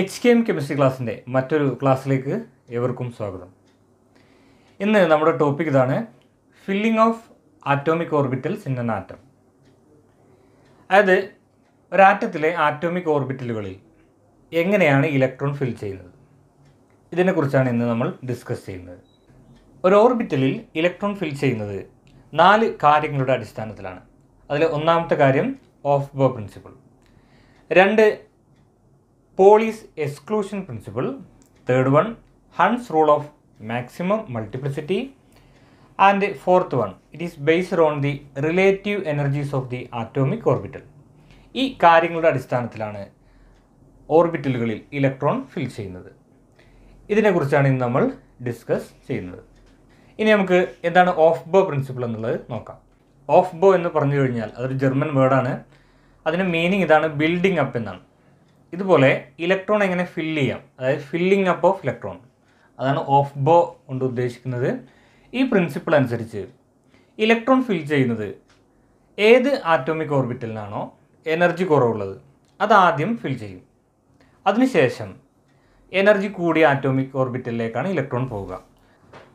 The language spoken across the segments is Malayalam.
എച്ച് കെ എം കെമിസ്ട്രി ക്ലാസ്സിൻ്റെ മറ്റൊരു ക്ലാസ്സിലേക്ക് ഏവർക്കും സ്വാഗതം ഇന്ന് നമ്മുടെ ടോപ്പിക് ഇതാണ് filling of atomic orbitals in an atom അതായത് ഒരാറ്റത്തിലെ ആറ്റോമിക് ഓർബിറ്റലുകളിൽ എങ്ങനെയാണ് ഇലക്ട്രോൺ ഫിൽ ചെയ്യുന്നത് ഇതിനെക്കുറിച്ചാണ് ഇന്ന് നമ്മൾ ഡിസ്കസ് ചെയ്യുന്നത് ഒരു ഓർബിറ്റലിൽ ഇലക്ട്രോൺ ഫിൽ ചെയ്യുന്നത് നാല് കാര്യങ്ങളുടെ അടിസ്ഥാനത്തിലാണ് അതിൽ ഒന്നാമത്തെ കാര്യം ഓഫ് ബോ പ്രിൻസിപ്പിൾ രണ്ട് Pauli's exclusion principle third one Hund's rule of maximum multiplicity and fourth one it is based on the relative energies of the atomic orbital ഈ കാര്യങ്ങളുടെ അടിസ്ഥാനത്തിലാണ് ഓർബിറ്റലുകളിൽ ഇലക്ട്രോൺ ഫിൽ ചെയ്യുന്നത് ഇതിനെക്കുറിച്ചാണ് ഇന്ന് നമ്മൾ ഡിസ്കസ് ചെയ്യുന്നത് ഇനി നമുക്ക് എന്താണ് ഓഫ് ബോ പ്രിൻസിപ്പിൾ എന്നുള്ളത് നോക്കാം ഓഫ് ബോ എന്ന് പറഞ്ഞു കഴിഞ്ഞാൽ അതൊരു ജർമ്മൻ വേർഡാണ് അതിൻ്റെ മീനിങ് ഇതാണ് ബിൽഡിംഗ് അപ്പ് എന്നാണ് ഇതുപോലെ ഇലക്ട്രോൺ എങ്ങനെ ഫില്ല് ചെയ്യാം അതായത് ഫില്ലിംഗ് അപ്പ് ഓഫ് ഇലക്ട്രോൺ അതാണ് ഓഫ് ബോ കൊണ്ട് ഉദ്ദേശിക്കുന്നത് ഈ പ്രിൻസിപ്പിൾ അനുസരിച്ച് ഇലക്ട്രോൺ ഫിൽ ചെയ്യുന്നത് ഏത് ആറ്റോമിക് ഓർബിറ്റലിനാണോ എനർജി കുറവുള്ളത് അതാദ്യം ഫിൽ ചെയ്യും അതിനുശേഷം എനർജി കൂടിയ ആറ്റോമിക് ഓർബിറ്റലിലേക്കാണ് ഇലക്ട്രോൺ പോവുക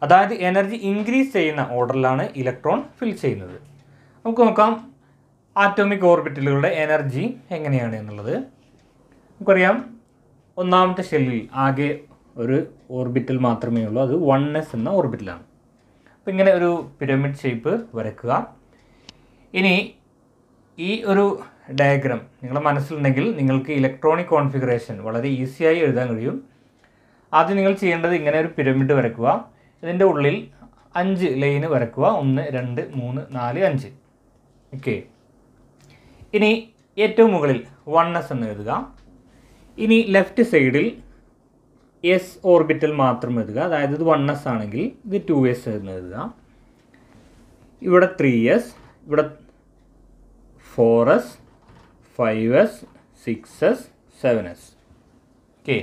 അതായത് എനർജി ഇൻക്രീസ് ചെയ്യുന്ന ഓർഡറിലാണ് ഇലക്ട്രോൺ ഫിൽ ചെയ്യുന്നത് നമുക്ക് നോക്കാം ആറ്റോമിക് ഓർബിറ്റലുകളുടെ എനർജി എങ്ങനെയാണ് എന്നുള്ളത് നമുക്കറിയാം ഒന്നാമത്തെ ഷെല്ലിൽ ആകെ ഒരു ഓർബിറ്റൽ മാത്രമേ ഉള്ളൂ അത് വൺ എസ് എന്ന ഓർബിറ്റലാണ് അപ്പം ഇങ്ങനെ ഒരു പിരമിഡ് ഷേപ്പ് വരക്കുക ഇനി ഈ ഒരു ഡയഗ്രാം നിങ്ങളുടെ മനസ്സിലുണ്ടെങ്കിൽ നിങ്ങൾക്ക് ഇലക്ട്രോണിക് കോൺഫിഗറേഷൻ വളരെ ഈസിയായി എഴുതാൻ കഴിയും ആദ്യം നിങ്ങൾ ചെയ്യേണ്ടത് ഇങ്ങനെ ഒരു പിരമിഡ് വരക്കുക ഇതിൻ്റെ ഉള്ളിൽ അഞ്ച് ലൈന് വരക്കുക ഒന്ന് രണ്ട് മൂന്ന് നാല് അഞ്ച് ഓക്കെ ഇനി ഏറ്റവും മുകളിൽ വൺ എസ് എന്ന് എഴുതുക ഇനി ലെഫ്റ്റ് സൈഡിൽ എസ് ഓർബിറ്റൽ മാത്രം എഴുതുക അതായത് ഇത് വൺ എസ് ആണെങ്കിൽ ഇത് ടു എസ് എന്ന് എഴുതുക ഇവിടെ ത്രീ എസ് ഇവിടെ four S five S six S seven S okay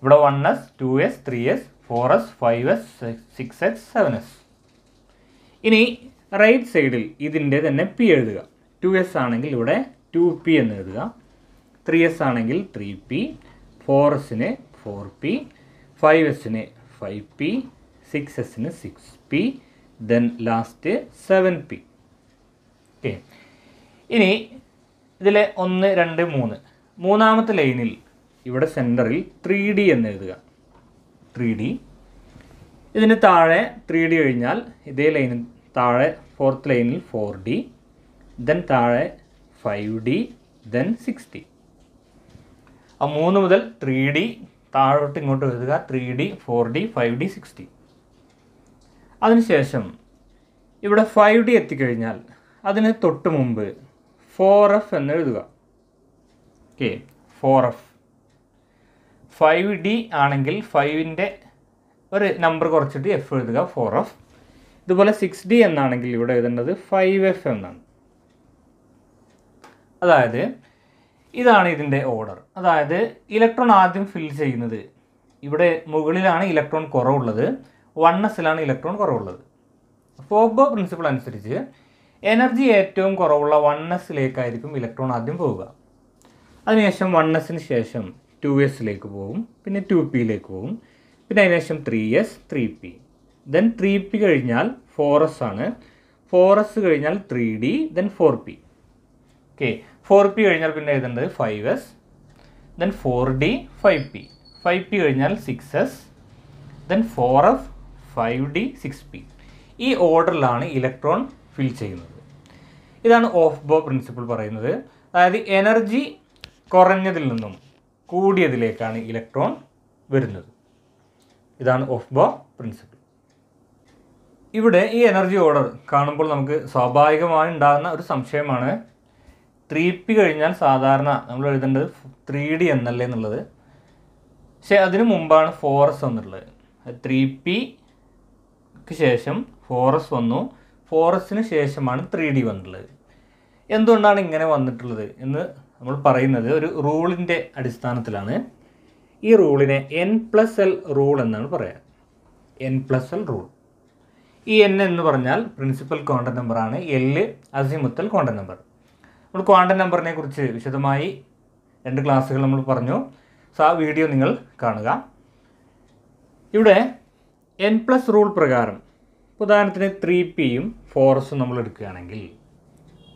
ഇവിടെ one S two S three S four S five S six S seven S ഇനി റൈറ്റ് സൈഡിൽ ഇതിൻ്റെ തന്നെ പി എഴുതുക ടു എസ് ആണെങ്കിൽ ഇവിടെ ടു പി എന്ന് എഴുതുക ത്രീ എസ് ആണെങ്കിൽ ത്രീ പി ഫോർ എസിന് ഫോർ പി ഫൈവ് എസിന് ഫൈവ് പി സിക്സ് എസിന് six P then last seven P okay ഇനി ഇതിൽ ഒന്ന് രണ്ട് മൂന്ന് മൂന്നാമത്തെ ലൈനിൽ ഇവിടെ സെൻറ്ററിൽ ത്രീ ഡി എന്ന് എഴുതുക ത്രീ ഡി ഇതിന് താഴെ ത്രീ ഡി കഴിഞ്ഞാൽ ഇതേ ലൈനിൽ താഴെ ഫോർത്ത് ലൈനിൽ ഫോർ ഡി ദെൻ താഴെ five D then six D അപ്പം മൂന്ന് മുതൽ ത്രീ ഡി താഴോട്ട് ഇങ്ങോട്ട് വരുക three D four D five D six D അതിനുശേഷം ഇവിടെ ഫൈവ് ഡി എത്തിക്കഴിഞ്ഞാൽ അതിന് തൊട്ട് മുമ്പ് ഫോർ എഫ് എന്ന് എഴുതുക okay four F five D ആണെങ്കിൽ ഫൈവിൻ്റെ ഒരു നമ്പർ കുറച്ചിട്ട് എഫ് എഴുതുക ഫോർ എഫ് ഇതുപോലെ സിക്സ് ഡി എന്നാണെങ്കിൽ ഇവിടെ എഴുതേണ്ടത് ഫൈവ് എഫ് എന്നാണ് അതായത് ഇതാണ് ഇതിൻ്റെ ഓർഡർ അതായത് ഇലക്ട്രോൺ ആദ്യം ഫിൽ ചെയ്യുന്നത് ഇവിടെ മുകളിലാണ് ഇലക്ട്രോൺ കുറവുള്ളത് വൺ എസിലാണ് ഇലക്ട്രോൺ കുറവുള്ളത് ഫോഗോ പ്രിൻസിപ്പിൾ അനുസരിച്ച് എനർജി ഏറ്റവും കുറവുള്ള വൺ എസിലേക്കായിരിക്കും ഇലക്ട്രോൺ ആദ്യം പോവുക അതിനുശേഷം വൺ എസിന് ശേഷം ടു എസിലേക്ക് പോകും പിന്നെ ടു പിയിലേക്ക് പോകും പിന്നെ അതിനുശേഷം three S three P then three P കഴിഞ്ഞാൽ ഫോർ എസ് ആണ് ഫോർ എസ് കഴിഞ്ഞാൽ three D then four P okay four P കഴിഞ്ഞാൽ പിന്നെ എഴുതേണ്ടത് five S then four D five P five P കഴിഞ്ഞാൽ six S then four F five D six P ഈ ഓർഡറിലാണ് ഇലക്ട്രോൺ ഫിൽ ചെയ്യുന്നത് ഇതാണ് ഓഫ് ബോ പ്രിൻസിപ്പിൾ പറയുന്നത് അതായത് എനർജി കുറഞ്ഞതിൽ നിന്നും കൂടിയതിലേക്കാണ് ഇലക്ട്രോൺ വരുന്നത് ഇതാണ് ഓഫ് ബോ പ്രിൻസിപ്പിൾ ഇവിടെ ഈ എനർജി ഓർഡർ കാണുമ്പോൾ നമുക്ക് സ്വാഭാവികമായി ഉണ്ടാകുന്ന ഒരു സംശയമാണ് ത്രീ പി കഴിഞ്ഞാൽ സാധാരണ നമ്മൾ എഴുതേണ്ടത് ത്രീ ഡി എന്നല്ലേ എന്നുള്ളത് പക്ഷേ അതിന് മുമ്പാണ് ഫോർ എസ് എന്നുള്ളത് ത്രീ പിക്ക് ശേഷം ഫോർ എസ് വന്നു ഫോർ എസിന് ശേഷമാണ് ത്രീ ഡി വന്നിട്ടുള്ളത് എന്തുകൊണ്ടാണ് ഇങ്ങനെ വന്നിട്ടുള്ളത് എന്ന് നമ്മൾ പറയുന്നത് ഒരു റൂളിൻ്റെ അടിസ്ഥാനത്തിലാണ് ഈ റൂളിനെ എൻ പ്ലസ് എൽ റൂൾ എന്നാണ് പറയുക എൻ പ്ലസ് എൽ റൂൾ ഈ എൻ എന്ന് പറഞ്ഞാൽ പ്രിൻസിപ്പൽ കോണ്ടൻ നമ്പറാണ് എല് അസിമുത്തൽ കോണ്ടൻ നമ്പർ നമ്മൾ ക്വാണ്ടം നമ്പറിനെ കുറിച്ച് വിശദമായി രണ്ട് ക്ലാസ്സുകൾ നമ്മൾ പറഞ്ഞു സോ ആ വീഡിയോ നിങ്ങൾ കാണുക ഇവിടെ എൻ പ്ലസ് റൂൾ പ്രകാരം ഉദാഹരണത്തിന് ത്രീ പിയും ഫോറസും നമ്മൾ എടുക്കുകയാണെങ്കിൽ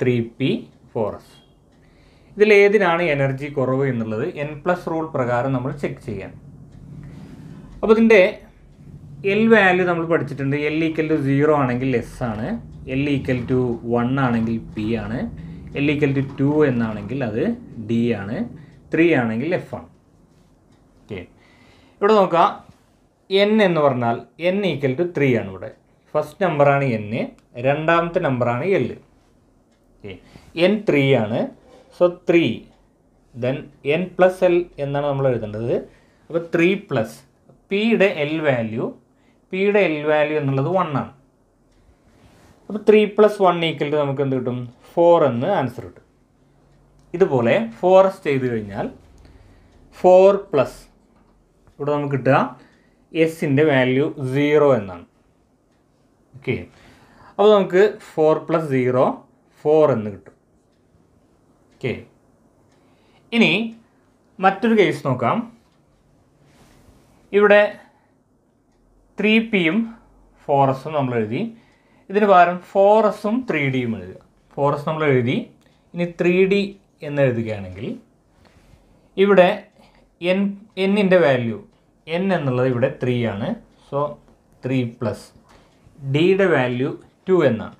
ത്രീ പി ഫോറസ് ഇതിലേതിനാണ് എനർജി കുറവ് എന്നുള്ളത് എൻ പ്ലസ് റൂൾ പ്രകാരം നമ്മൾ ചെക്ക് ചെയ്യാൻ അപ്പോൾ ഇതിൻ്റെ എൽ വാല്യൂ നമ്മൾ പഠിച്ചിട്ടുണ്ട് എൽ ഈക്വൽ ടു സീറോ ആണെങ്കിൽ എസ് ആണ് എൽ ഈക്വൽ ടു വൺ ആണെങ്കിൽ പി ആണ് എൽ ഈക്വൽ ടു ടു എന്നാണെങ്കിൽ അത് ഡി ആണ് ത്രീ ആണെങ്കിൽ എഫ് ആണ് ഓക്കെ ഇവിടെ നോക്കാം എൻ എന്ന് പറഞ്ഞാൽ എൻ ഈക്വൽ ടു ത്രീ ആണ് ഇവിടെ ഫസ്റ്റ് നമ്പറാണ് എൻ രണ്ടാമത്തെ നമ്പറാണ് എൽ ഓക്കെ എൻ ത്രീ ആണ് so three then N plus L എന്നാണ് നമ്മൾ എഴുതേണ്ടത് അപ്പോൾ ത്രീ പ്ലസ് പിയുടെ എൽ വാല്യൂ പിയുടെ എൽ വാല്യൂ എന്നുള്ളത് വൺ ആണ് അപ്പോൾ three plus one equal to നമുക്ക് എന്ത് കിട്ടും ഫോർ എന്ന് ആൻസർ കിട്ടും ഇതുപോലെ ഫോർ ചെയ്ത് കഴിഞ്ഞാൽ ഫോർ പ്ലസ് ഇവിടെ നമുക്ക് കിട്ടുക എസിൻ്റെ വാല്യൂ സീറോ എന്നാണ് ഓക്കെ അപ്പോൾ നമുക്ക് ഫോർ പ്ലസ് സീറോ ഫോർ എന്ന് കിട്ടും ഓക്കെ ഇനി മറ്റൊരു കേസ് നോക്കാം ഇവിടെ ത്രീ പിയും ഫോർ എസും നമ്മൾ എഴുതി ഇതിന് പകരം ഫോർ എസും ത്രീ ഡിയും എഴുതുക ഫോർ എസ് നമ്മൾ എഴുതി ഇനി ത്രീ ഡി എന്നെഴുതുകയാണെങ്കിൽ ഇവിടെ എൻ എന്നിൻ്റെ വാല്യൂ എൻ എന്നുള്ളത് ഇവിടെ ത്രീ ആണ് സോ ത്രീ പ്ലസ് ഡിയുടെ വാല്യൂ ടു എന്നാണ്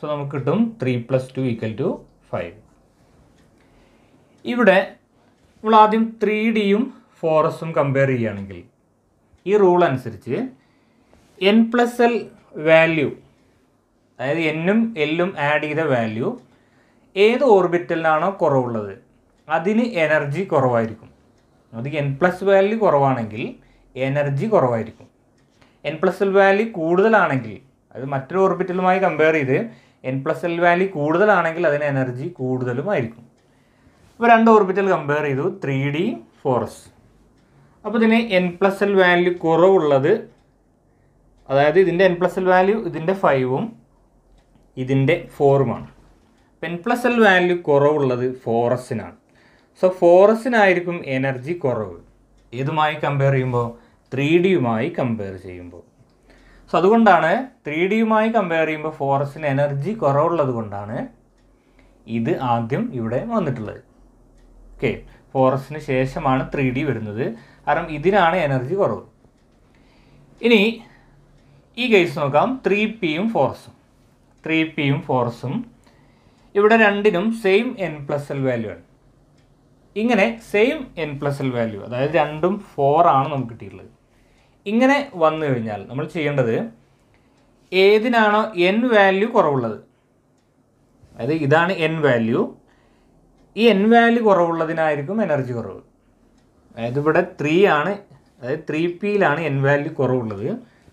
സോ നമുക്ക് കിട്ടും three plus two equal to five ഇവിടെ നമ്മൾ ആദ്യം ത്രീ ഡിയും ഫോറസും കമ്പയർ ചെയ്യുകയാണെങ്കിൽ ഈ റൂൾ അനുസരിച്ച് എൻ പ്ലസ് എൽ വാല്യൂ അതായത് എന്നും എല്ലും ആഡ് ചെയ്ത വാല്യൂ ഏത് ഓർബിറ്റലിനാണോ കുറവുള്ളത് അതിന് എനർജി കുറവായിരിക്കും അത് എൻ പ്ലസ് വാല്യൂ കുറവാണെങ്കിൽ എനർജി കുറവായിരിക്കും എൻ പ്ലസ് എൽ വാല്യൂ കൂടുതലാണെങ്കിൽ അത് മറ്റൊരു ഓർബിറ്റലുമായി കമ്പയർ ചെയ്ത് എൻ പ്ലസ് എൽ വാല്യൂ കൂടുതലാണെങ്കിൽ അതിന് എനർജി കൂടുതലുമായിരിക്കും ഇപ്പോൾ രണ്ട് ഓർബിറ്റൽ കമ്പയർ ചെയ്തു ത്രീ ഡി ഫോറസ് അപ്പോൾ ഇതിന് എൻ പ്ലസ് എൽ വാല്യൂ കുറവുള്ളത് അതായത് ഇതിൻ്റെ എൻ പ്ലസ് എൽ വാല്യൂ ഇതിൻ്റെ ഫൈവും ഇതിൻ്റെ ഫോറുമാണ് പെൻ പ്ലസ് എൽ വാല്യൂ കുറവുള്ളത് ഫോറസിനാണ് സോ ഫോറസിനായിരിക്കും എനർജി കുറവ് ഏതുമായി കമ്പയർ ചെയ്യുമ്പോൾ ത്രീ ഡിയുമായി കമ്പയർ ചെയ്യുമ്പോൾ സോ അതുകൊണ്ടാണ് ത്രീ ഡിയുമായി കമ്പയർ ചെയ്യുമ്പോൾ ഫോറസിന് എനർജി കുറവുള്ളത് കൊണ്ടാണ് ഇത് ആദ്യം ഇവിടെ വന്നിട്ടുള്ളത് ഓക്കെ ഫോറസ്റ്റിന് ശേഷമാണ് ത്രീ ഡി വരുന്നത് കാരണം ഇതിനാണ് എനർജി കുറവ് ഇനി ഈ കേസ് നോക്കാം ത്രീ പിയും ഫോറസും ത്രീ പിയും ഫോർസും ഇവിടെ രണ്ടിനും same N plus L value ആണ് ഇങ്ങനെ same N plus L value അതായത് രണ്ടും ഫോറാണ് നമുക്ക് കിട്ടിയിട്ടുള്ളത് ഇങ്ങനെ വന്നു കഴിഞ്ഞാൽ നമ്മൾ ചെയ്യേണ്ടത് ഏതിനാണോ എൻ വാല്യൂ കുറവുള്ളത് അതായത് ഇതാണ് എൻ വാല്യൂ ഈ എൻ വാല്യൂ കുറവുള്ളതിനായിരിക്കും എനർജി കുറവ് അതായത് ഇവിടെ ത്രീ ആണ് അതായത് ത്രീ പിയിലാണ് എൻ വാല്യൂ കുറവുള്ളത്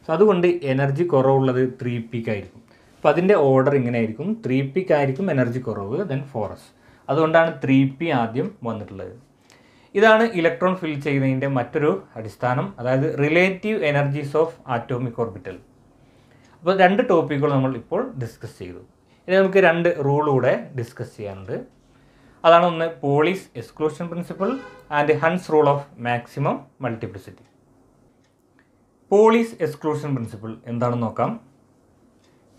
സോ അതുകൊണ്ട് എനർജി കുറവുള്ളത് ത്രീ പിക്കായിരിക്കും അപ്പം അതിൻ്റെ ഓർഡർ ഇങ്ങനെ ആയിരിക്കും ത്രീ ആയിരിക്കും എനർജി കുറവ് ദെൻ ഫോർ എസ് അതുകൊണ്ടാണ് ത്രീ പി ആദ്യം വന്നിട്ടുള്ളത് ഇതാണ് ഇലക്ട്രോൺ ഫിൽ ചെയ്യുന്നതിൻ്റെ മറ്റൊരു അടിസ്ഥാനം അതായത് relative energies of atomic orbital അപ്പോൾ രണ്ട് ടോപ്പിക്കുകൾ നമ്മൾ ഇപ്പോൾ ഡിസ്കസ് ചെയ്തു ഇനി നമുക്ക് രണ്ട് റൂളൂടെ ഡിസ്കസ് ചെയ്യാനുണ്ട് അതാണ് ഒന്ന് Pauli's exclusion principle and Hund's rule of maximum multiplicity Pauli's exclusion principle എന്താണെന്ന് നോക്കാം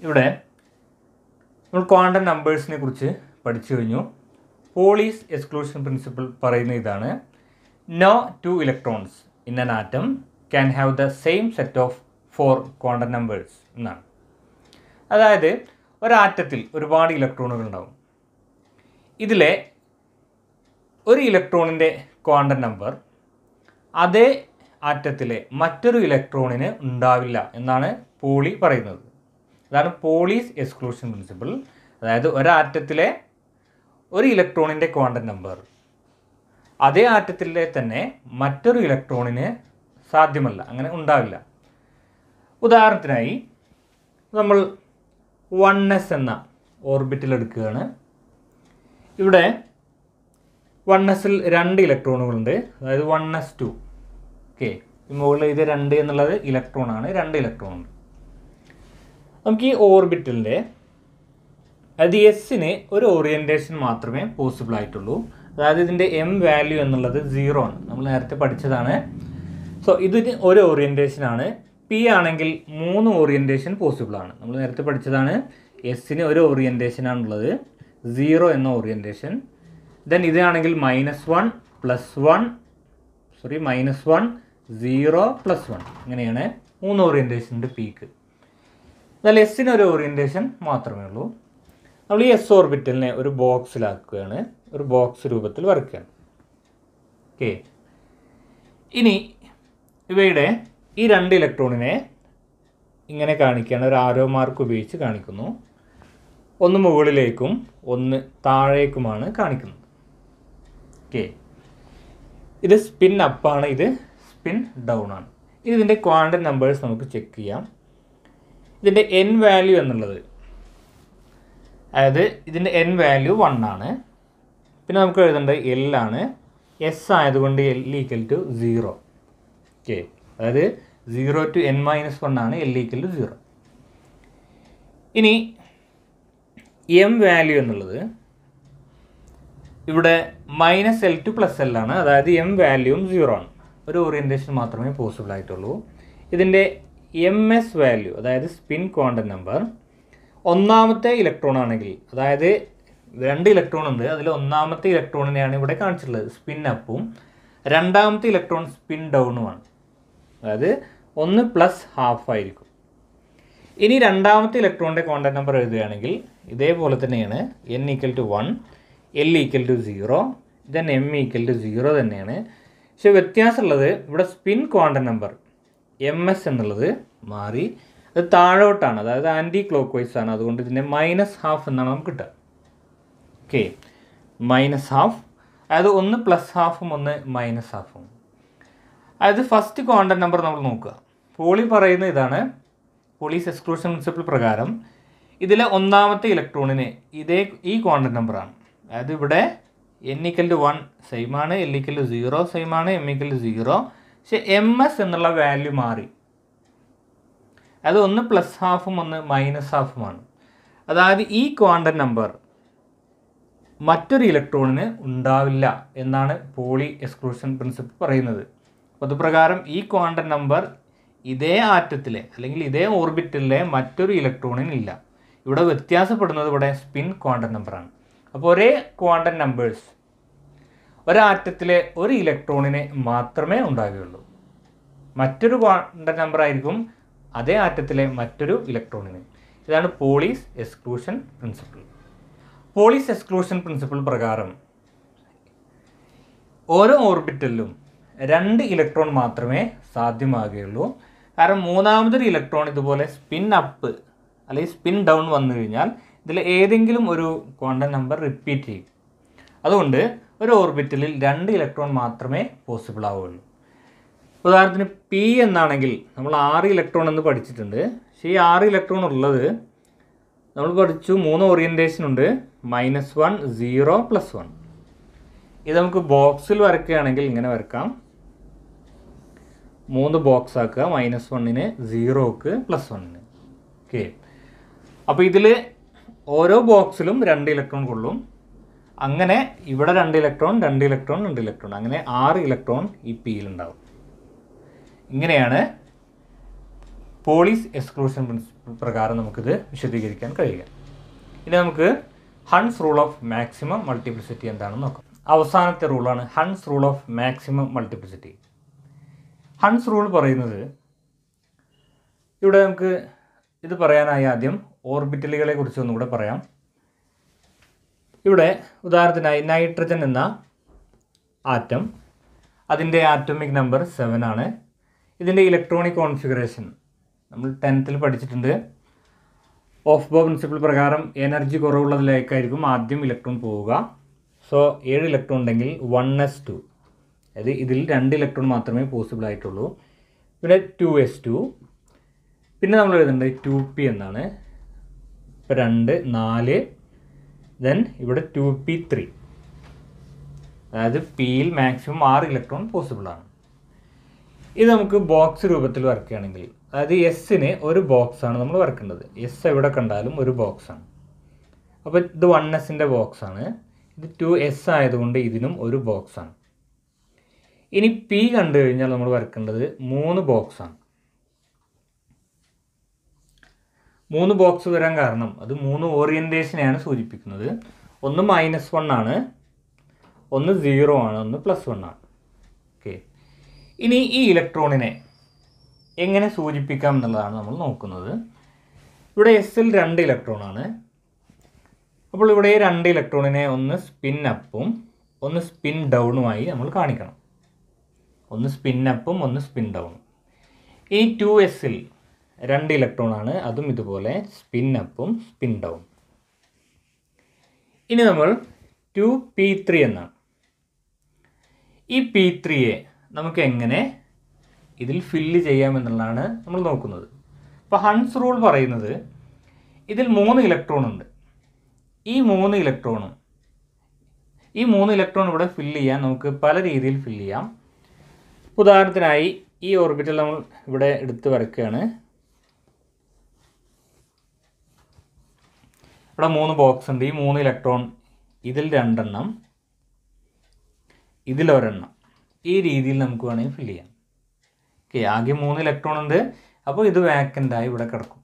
ഇവിടെ നമ്മൾ ക്വാണ്ടം നമ്പേഴ്സിനെ കുറിച്ച് പഠിച്ചു കഴിഞ്ഞു പോളീസ് എക്സ്ക്ലൂഷൻ പ്രിൻസിപ്പിൾ പറയുന്ന ഇതാണ് no two electrons in an atom can have the same set of four quantum numbers എന്നാണ് അതായത് ഒരാറ്റത്തിൽ ഒരുപാട് ഇലക്ട്രോണുകൾ ഉണ്ടാവും ഇതിലെ ഒരു ഇലക്ട്രോണിൻ്റെ ക്വാണ്ടം നമ്പർ അതേ ആറ്റത്തിലെ മറ്റൊരു ഇലക്ട്രോണിന് ഉണ്ടാവില്ല എന്നാണ് പോളി പറയുന്നത് അതാണ് പോളീസ് എക്സ്ക്ലൂഷൻ പ്രിൻസിപ്പിൾ അതായത് ഒരാറ്റത്തിലെ ഒരു ഇലക്ട്രോണിൻ്റെ ക്വാണ്ടം നമ്പർ അതേ ആറ്റത്തിലെ തന്നെ മറ്റൊരു ഇലക്ട്രോണിന് സാധ്യമല്ല അങ്ങനെ ഉണ്ടാവില്ല ഉദാഹരണത്തിനായി നമ്മൾ വൺ എസ് എന്ന ഓർബിറ്റിൽ എടുക്കുകയാണ് ഇവിടെ വൺ എസിൽ രണ്ട് ഇലക്ട്രോണുകളുണ്ട് അതായത് വൺ എസ് ടു ഓക്കെ മുകളിൽ ഇത് രണ്ട് എന്നുള്ളത് ഇലക്ട്രോണാണ് രണ്ട് ഇലക്ട്രോൺ നമുക്ക് ഈ ഓർബിറ്റലിൻ്റെ അതായത് എസ്സിന് ഒരു ഓറിയൻറ്റേഷൻ മാത്രമേ പോസിബിൾ ആയിട്ടുള്ളൂ അതായത് ഇതിൻ്റെ എം വാല്യൂ എന്നുള്ളത് സീറോ ആണ് നമ്മൾ നേരത്തെ പഠിച്ചതാണ് സോ ഇതിന് ഒരു ഓറിയൻറ്റേഷൻ ആണ് പി ആണെങ്കിൽ മൂന്ന് ഓറിയൻറ്റേഷൻ പോസിബിൾ ആണ് നമ്മൾ നേരത്തെ പഠിച്ചതാണ് എസ്സിന് ഒരു ഓറിയൻറ്റേഷൻ ആണുള്ളത് സീറോ എന്ന ഓറിയൻറ്റേഷൻ ദെൻ ഇതാണെങ്കിൽ minus one plus one sorry minus one zero plus one ഇങ്ങനെയാണ് മൂന്ന് ഓറിയൻറ്റേഷൻ്റെ പീക്ക് എന്നാൽ എസ്സിന് ഒരു ഓറിയൻറ്റേഷൻ മാത്രമേ ഉള്ളൂ നമ്മൾ ഈ എസ് ഓർബിറ്റലിനെ ഒരു ബോക്സിലാക്കുകയാണ് ഒരു ബോക്സ് രൂപത്തിൽ വരയ്ക്കുകയാണ് ഓക്കെ ഇനി ഇവയുടെ ഈ രണ്ട് ഇലക്ട്രോണിനെ ഇങ്ങനെ കാണിക്കുകയാണ് ഒരു ആരോ മാർക്ക് ഉപയോഗിച്ച് കാണിക്കുന്നു ഒന്ന് മുകളിലേക്കും ഒന്ന് താഴേക്കുമാണ് കാണിക്കുന്നത് ഓക്കെ ഇത് സ്പിൻ അപ്പാണ് ഇത് സ്പിൻ ഡൗൺ ആണ് ഇതിൻ്റെ ക്വാണ്ടം നമ്പേഴ്സ് നമുക്ക് ചെക്ക് ചെയ്യാം ഇതിൻ്റെ എൻ വാല്യൂ എന്നുള്ളത് അതായത് ഇതിൻ്റെ എൻ വാല്യൂ വൺ ആണ് പിന്നെ നമുക്ക് എഴുതേണ്ടത് എൽ ആണ് എസ് ആയതുകൊണ്ട് L equal to zero okay അതായത് zero to N minus one ആണ് എൽ ഈക്വൽ ടു സീറോ ഇനി എം വാല്യൂ എന്നുള്ളത് ഇവിടെ minus L to plus L ആണ് അതായത് എം വാല്യൂവും സീറോ ആണ് ഒരു ഓറിയൻറ്റേഷൻ മാത്രമേ പോസിബിൾ ആയിട്ടുള്ളൂ ഇതിൻ്റെ എം എസ് വാല്യൂ അതായത് സ്പിൻ ക്വാണ്ടം നമ്പർ ഒന്നാമത്തെ ഇലക്ട്രോൺ ആണെങ്കിൽ അതായത് രണ്ട് ഇലക്ട്രോൺ ഉണ്ട് അതിൽ ഒന്നാമത്തെ ഇലക്ട്രോണിനെയാണ് ഇവിടെ കാണിച്ചിട്ടുള്ളത് സ്പിൻ അപ്പും രണ്ടാമത്തെ ഇലക്ട്രോൺ സ്പിൻ ഡൗണുമാണ് അതായത് ഒന്ന് പ്ലസ് ഹാഫ് ആയിരിക്കും ഇനി രണ്ടാമത്തെ ഇലക്ട്രോണിൻ്റെ കോണ്ടാക്ട് നമ്പർ എഴുതുകയാണെങ്കിൽ ഇതേപോലെ തന്നെയാണ് N equal to one L equal to zero then M equal to zero തന്നെയാണ് പക്ഷേ വ്യത്യാസമുള്ളത് ഇവിടെ spin quantum number M S എന്നുള്ളത് മാറി അത് താഴോട്ടാണ് അതായത് ആൻറ്റി ക്ലോക്ക് വൈസ് ആണ് അതുകൊണ്ട് ഇതിൻ്റെ മൈനസ് ഹാഫ് എന്നാണ് നമുക്ക് കിട്ടുക ഓക്കെ മൈനസ് ഹാഫ് അതായത് ഒന്ന് പ്ലസ് ഹാഫും ഒന്ന് മൈനസ് ഹാഫും അതായത് ഫസ്റ്റ് കോണ്ടൻ നമ്പർ നമ്മൾ നോക്കുക പോളി പറയുന്ന ഇതാണ് പോളീസ് എക്സ്ക്ലൂഷൻ പ്രിൻസിപ്പിൾ പ്രകാരം ഇതിലെ ഒന്നാമത്തെ ഇലക്ട്രോണിന് ഇതേ ഈ കോണ്ടൻ നമ്പറാണ് അതായത് ഇവിടെ എൻ ഇക്കൽ ടു വൺ സെയിമാണ് എൽ ഇക്കൽ ടു സീറോ സെയിമാണ് എം ഇക്കൽ ടു സീറോ പക്ഷെ എം എസ് എന്നുള്ള വാല്യൂ മാറി അത് ഒന്ന് പ്ലസ് ഹാഫും ഒന്ന് മൈനസ് ഹാഫുമാണ് അതായത് ഈ ക്വാണ്ടം നമ്പർ മറ്റൊരു ഇലക്ട്രോണിന് ഉണ്ടാവില്ല എന്നാണ് പോളി എക്സ്ക്ലൂഷൻ പ്രിൻസിപ്പ് പറയുന്നത് അതുപ്രകാരം ഈ ക്വാണ്ടം നമ്പർ ഇതേ ആറ്റത്തിലെ അല്ലെങ്കിൽ ഇതേ ഓർബിറ്റിലെ മറ്റൊരു ഇലക്ട്രോണിനില്ല ഇവിടെ വ്യത്യാസപ്പെടുന്നത് ഇവിടെ സ്പിൻ ക്വാണ്ടം നമ്പറാണ് അപ്പോൾ ഒരേ ക്വാണ്ടം നമ്പേഴ്സ് ഒരാറ്റത്തിലെ ഒരു ഇലക്ട്രോണിനെ മാത്രമേ ഉണ്ടാകുകയുള്ളൂ മറ്റൊരു ക്വാണ്ടം നമ്പർ ആയിരിക്കും അതേ ആറ്റത്തിലെ മറ്റൊരു ഇലക്ട്രോണിന് ഇതാണ് Pauli's exclusion principle Pauli's exclusion principle പ്രകാരം ഓരോ ഓർബിറ്റലിലും രണ്ട് ഇലക്ട്രോൺ മാത്രമേ സാധ്യമാകുകയുള്ളൂ കാരണം മൂന്നാമതൊരു ഇലക്ട്രോൺ ഇതുപോലെ സ്പിൻ അപ്പ് അല്ലെങ്കിൽ സ്പിൻ ഡൗൺ വന്നു കഴിഞ്ഞാൽ ഇതിൽ ഏതെങ്കിലും ഒരു ക്വാണ്ടം നമ്പർ റിപ്പീറ്റ് ചെയ്യും അതുകൊണ്ട് ഒരു ഓർബിറ്റലിൽ രണ്ട് ഇലക്ട്രോൺ മാത്രമേ പോസിബിൾ ആവുകയുള്ളൂ ഉദാഹരണത്തിന് പി എന്നാണെങ്കിൽ നമ്മൾ ആറ് ഇലക്ട്രോൺ എന്ന് പഠിച്ചിട്ടുണ്ട് പക്ഷേ ഈ ആറ് ഇലക്ട്രോൺ ഉള്ളത് നമ്മൾ പഠിച്ചു മൂന്ന് ഓറിയൻറ്റേഷൻ ഉണ്ട് minus one zero plus one ഇത് നമുക്ക് ബോക്സിൽ വരയ്ക്കുകയാണെങ്കിൽ ഇങ്ങനെ വരക്കാം മൂന്ന് ബോക്സ് ആക്കുക മൈനസ് വണ്ണിന് സീറോക്ക് പ്ലസ് വണ്ണിന് ഓക്കെ അപ്പോൾ ഇതിൽ ഓരോ ബോക്സിലും രണ്ട് ഇലക്ട്രോൺ കൊള്ളും അങ്ങനെ ഇവിടെ രണ്ട് ഇലക്ട്രോൺ രണ്ട് ഇലക്ട്രോൺ രണ്ട് ഇലക്ട്രോൺ അങ്ങനെ ആറ് ഇലക്ട്രോൺ ഈ ഉണ്ടാവും ഇങ്ങനെയാണ് പോളിസ് എക്സ്ക്ലൂഷൻ പ്രിൻസിപ്പിൾ പ്രകാരം നമുക്കിത് വിശദീകരിക്കാൻ കഴിയുക ഇനി നമുക്ക് Hund's rule of maximum multiplicity എന്താണെന്ന് നോക്കാം അവസാനത്തെ റൂളാണ് Hund's rule of maximum multiplicity Hund's rule പറയുന്നത് ഇവിടെ നമുക്ക് ഇത് പറയാനായി ആദ്യം ഓർബിറ്റലുകളെ കുറിച്ച് ഒന്നുകൂടെ പറയാം ഇവിടെ ഉദാഹരണത്തിനായി നൈട്രജൻ എന്ന ആറ്റം അതിൻ്റെ ആറ്റോമിക് നമ്പർ സെവൻ ആണ് ഇതിൻ്റെ ഇലക്ട്രോണിക് കോൺഫിഗറേഷൻ നമ്മൾ ടെൻത്തിൽ പഠിച്ചിട്ടുണ്ട് ഓഫ് ബോ പ്രിൻസിപ്പിൾ പ്രകാരം എനർജി കുറവുള്ളതിലേക്കായിരിക്കും ആദ്യം ഇലക്ട്രോൺ പോവുക സോ ഏഴ് ഇലക്ട്രോൺ ഉണ്ടെങ്കിൽ വൺ എസ് ടു അതായത് ഇതിൽ രണ്ട് ഇലക്ട്രോൺ മാത്രമേ പോസിബിൾ ആയിട്ടുള്ളൂ പിന്നെ ടു എസ് ടു പിന്നെ നമ്മൾ എഴുതുന്നത് ടു പി എന്നാണ് ഇപ്പം രണ്ട് നാല് ദെൻ ഇവിടെ ടു പി ത്രീ അതായത് പിയിൽ മാക്സിമം ആറ് ഇലക്ട്രോൺ പോസിബിളാണ് ഇത് നമുക്ക് ബോക്സ് രൂപത്തിൽ വർക്ക് ചെയ്യുകയാണെങ്കിൽ അതായത് എസ്സിന് ഒരു ബോക്സാണ് നമ്മൾ വരക്കേണ്ടത് എസ് എവിടെ കണ്ടാലും ഒരു ബോക്സാണ് അപ്പോൾ ഇത് വൺ എസിൻ്റെ ബോക്സാണ് ഇത് ടു എസ് ആയതുകൊണ്ട് ഇതിനും ഒരു ബോക്സാണ് ഇനി പി കണ്ടു കഴിഞ്ഞാൽ നമ്മൾ വരക്കേണ്ടത് മൂന്ന് ബോക്സാണ് മൂന്ന് ബോക്സ് വരാൻ കാരണം അത് മൂന്ന് ഓറിയൻറ്റേഷനെയാണ് സൂചിപ്പിക്കുന്നത് ഒന്ന് മൈനസ് വൺ ആണ് ഒന്ന് സീറോ ആണ് ഒന്ന് പ്ലസ് വൺ ആണ് ഓക്കെ ഇനി ഈ ഇലക്ട്രോണിനെ എങ്ങനെ സൂചിപ്പിക്കാം എന്നുള്ളതാണ് നമ്മൾ നോക്കുന്നത് ഇവിടെ എസിൽ രണ്ട് ഇലക്ട്രോണാണ് അപ്പോൾ ഇവിടെ ഈ രണ്ട് ഇലക്ട്രോണിനെ ഒന്ന് സ്പിൻ അപ്പും ഒന്ന് സ്പിൻ ഡൗണുമായി നമ്മൾ കാണിക്കണം ഒന്ന് സ്പിൻ അപ്പും ഒന്ന് സ്പിൻ ഡൗണും ഈ ടു എസിൽ രണ്ട് ഇലക്ട്രോണാണ് അതും ഇതുപോലെ സ്പിൻ അപ്പും സ്പിൻ ഡൗൺ ഇനി നമ്മൾ ടു പി ത്രീ എന്നാണ് ഈ പി ത്രീയെ നമുക്ക് എങ്ങനെ ഇതിൽ ഫില്ല് ചെയ്യാമെന്നുള്ളതാണ് നമ്മൾ നോക്കുന്നത് ഇപ്പോൾ ഹൺസ് റൂൾ പറയുന്നത് ഇതിൽ മൂന്ന് ഇലക്ട്രോൺ ഉണ്ട് ഈ മൂന്ന് ഇലക്ട്രോൺ ഈ മൂന്ന് ഇലക്ട്രോൺ ഇവിടെ ഫില്ല് ചെയ്യാൻ നമുക്ക് പല രീതിയിൽ ഫില്ല് ചെയ്യാം ഉദാഹരണത്തിനായി ഈ ഓർബിറ്റൽ നമ്മൾ ഇവിടെ എടുത്ത് വരയ്ക്കുകയാണ് ഇവിടെ മൂന്ന് ബോക്സ് ഉണ്ട് ഈ മൂന്ന് ഇലക്ട്രോൺ ഇതിൽ രണ്ടെണ്ണം ഇതിലൊരെണ്ണം ഈ രീതിയിൽ നമുക്ക് വേണമെങ്കിൽ ഫില്ല് ചെയ്യാം ഓക്കെ ആകെ മൂന്ന് ഇലക്ട്രോൺ ഉണ്ട് അപ്പോൾ ഇത് വാക്കൻ്റായി ഇവിടെ കിടക്കും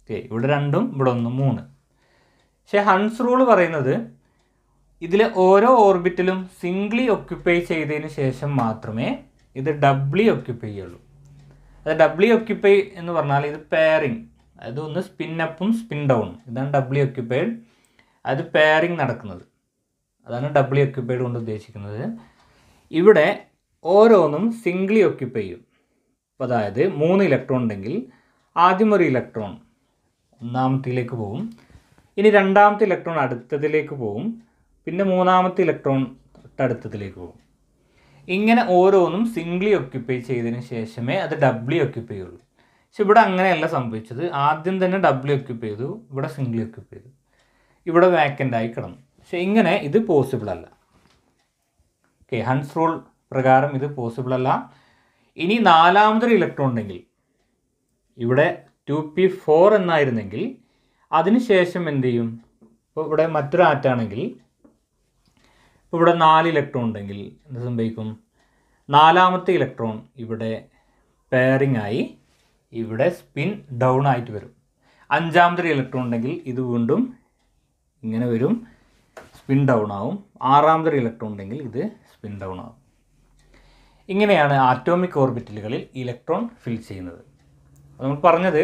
ഓക്കെ ഇവിടെ രണ്ടും ഇവിടെ ഒന്നും മൂന്ന് പക്ഷേ ഹൺസ് റൂൾ പറയുന്നത് ഇതിലെ ഓരോ ഓർബിറ്റിലും സിംഗിളി ഒക്യുപ്പൈ ചെയ്തതിന് ശേഷം മാത്രമേ ഇത് ഡബ്ലി ഒക്യുപ്പൈ ചെയ്യുള്ളൂ അത് ഡബ്ലി ഒക്യുപ്പൈ എന്ന് പറഞ്ഞാൽ ഇത് പെയറിങ് അതായത് ഒന്ന് സ്പിൻ അപ്പും സ്പിൻ ഡൗണും ഇതാണ് ഡബ്ല്യു ഒക്യുപ്പൈഡ് അത് പെയറിങ് നടക്കുന്നത് അതാണ് ഡബ്ല്യു ഒക്യുപ്പൈഡ് കൊണ്ട് ഉദ്ദേശിക്കുന്നത് ഇവിടെ ഓരോന്നും സിംഗിളി ഒക്യുപ്പൈ ചെയ്യും അപ്പോൾ അതായത് മൂന്ന് ഇലക്ട്രോൺ ഉണ്ടെങ്കിൽ ആദ്യം ഒരു ഇലക്ട്രോൺ ഒന്നാമത്തിലേക്ക് പോകും ഇനി രണ്ടാമത്തെ ഇലക്ട്രോൺ അടുത്തതിലേക്ക് പോകും പിന്നെ മൂന്നാമത്തെ ഇലക്ട്രോൺ തൊട്ടടുത്തതിലേക്ക് പോകും ഇങ്ങനെ ഓരോന്നും സിംഗിളി ഒക്യുപ്പൈ ചെയ്തതിന് ശേഷമേ അത് ഡബ്ല്യു ഒക്യുപ്പൈ ചെയ്യുള്ളൂ പക്ഷെ ഇവിടെ അങ്ങനെയല്ല സംഭവിച്ചത് ആദ്യം തന്നെ ഡബ്ല്യു ഒക്യുപ്പ് ചെയ്തു ഇവിടെ സിംഗിൾ ഒക്യുപ്പ് ചെയ്തു ഇവിടെ വാക്കൻ്റ് ആയി കിടന്നു പക്ഷെ ഇങ്ങനെ ഇത് പോസിബിൾ അല്ല ഓക്കെ ഹൺസ് റൂൾ പ്രകാരം ഇത് പോസിബിൾ അല്ല ഇനി നാലാമതൊരു ഇലക്ട്രോൺ ഉണ്ടെങ്കിൽ ഇവിടെ ടു പി ഫോർ എന്നായിരുന്നെങ്കിൽ അതിനുശേഷം എന്ത് ചെയ്യും ഇപ്പോൾ ഇവിടെ മറ്റൊരു ആറ്റാണെങ്കിൽ ഇപ്പോൾ ഇവിടെ നാല് ഇലക്ട്രോൺ ഉണ്ടെങ്കിൽ എന്ത് സംഭവിക്കും നാലാമത്തെ ഇലക്ട്രോൺ ഇവിടെ പെയറിംഗ് ആയി ഇവിടെ സ്പിൻ ഡൗൺ ആയിട്ട് വരും ഒരു ഇലക്ട്രോൺ ഉണ്ടെങ്കിൽ ഇത് വീണ്ടും ഇങ്ങനെ വരും സ്പിൻ ഡൗൺ ആവും ഒരു ഇലക്ട്രോൺ ഉണ്ടെങ്കിൽ ഇത് സ്പിൻ ഡൗൺ ആവും ഇങ്ങനെയാണ് ആറ്റോമിക് ഓർബിറ്റലുകളിൽ ഇലക്ട്രോൺ ഫിൽ ചെയ്യുന്നത് നമ്മൾ പറഞ്ഞത്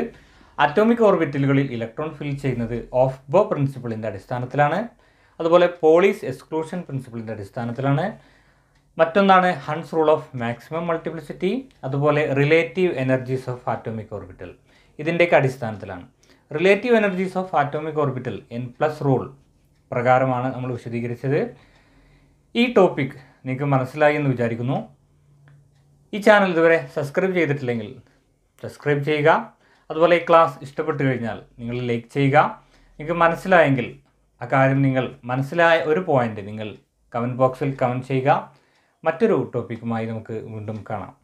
അറ്റോമിക് ഓർബിറ്റലുകളിൽ ഇലക്ട്രോൺ ഫിൽ ചെയ്യുന്നത് ഓഫ് ബോ പ്രിൻസിപ്പിളിൻ്റെ അടിസ്ഥാനത്തിലാണ് അതുപോലെ പോളീസ് എക്സ്ക്ലൂഷൻ പ്രിൻസിപ്പിളിൻ്റെ അടിസ്ഥാനത്തിലാണ് മറ്റൊന്നാണ് Hund's rule of maximum multiplicity അതുപോലെ relative energies of atomic orbital ഇതിൻ്റെയൊക്കെ അടിസ്ഥാനത്തിലാണ് relative energies of atomic orbital n plus rule പ്രകാരമാണ് നമ്മൾ വിശദീകരിച്ചത് ഈ ടോപ്പിക് നിങ്ങൾക്ക് മനസ്സിലായി എന്ന് വിചാരിക്കുന്നു ഈ ചാനൽ ഇതുവരെ സബ്സ്ക്രൈബ് ചെയ്തിട്ടില്ലെങ്കിൽ സബ്സ്ക്രൈബ് ചെയ്യുക അതുപോലെ ഈ ക്ലാസ് ഇഷ്ടപ്പെട്ടു കഴിഞ്ഞാൽ നിങ്ങൾ ലൈക്ക് ചെയ്യുക നിങ്ങൾക്ക് മനസ്സിലായെങ്കിൽ ആ കാര്യം നിങ്ങൾ മനസ്സിലായ ഒരു പോയിൻ്റ് നിങ്ങൾ കമൻറ്റ് ബോക്സിൽ കമൻറ്റ് ചെയ്യുക മറ്റൊരു ടോപ്പിക്കുമായി നമുക്ക് വീണ്ടും കാണാം